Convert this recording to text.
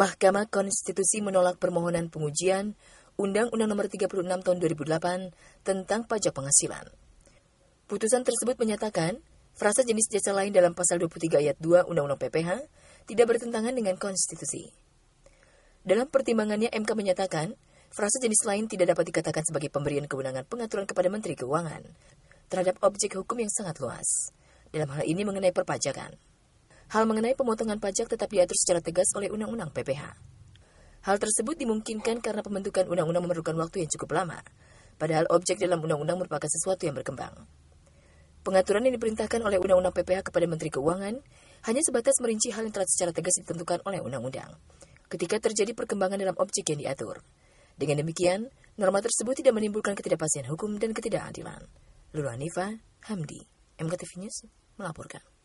Mahkamah Konstitusi menolak permohonan pengujian Undang-Undang Nomor 36 Tahun 2008 tentang pajak penghasilan. Putusan tersebut menyatakan, frasa jenis jasa lain dalam pasal 23 ayat 2 Undang-Undang PPH tidak bertentangan dengan konstitusi. Dalam pertimbangannya MK menyatakan, frasa jenis lain tidak dapat dikatakan sebagai pemberian kewenangan pengaturan kepada Menteri Keuangan terhadap objek hukum yang sangat luas. Dalam hal ini mengenai perpajakan. Hal mengenai pemotongan pajak tetap diatur secara tegas oleh Undang-Undang PPH. Hal tersebut dimungkinkan karena pembentukan undang-undang memerlukan waktu yang cukup lama, padahal objek dalam undang-undang merupakan sesuatu yang berkembang. Pengaturan yang diperintahkan oleh Undang-Undang PPH kepada Menteri Keuangan hanya sebatas merinci hal yang telah secara tegas ditentukan oleh undang-undang ketika terjadi perkembangan dalam objek yang diatur. Dengan demikian, norma tersebut tidak menimbulkan ketidakpastian hukum dan ketidakadilan. Lulu Hanifa, Hamdi, MKTV News, melaporkan.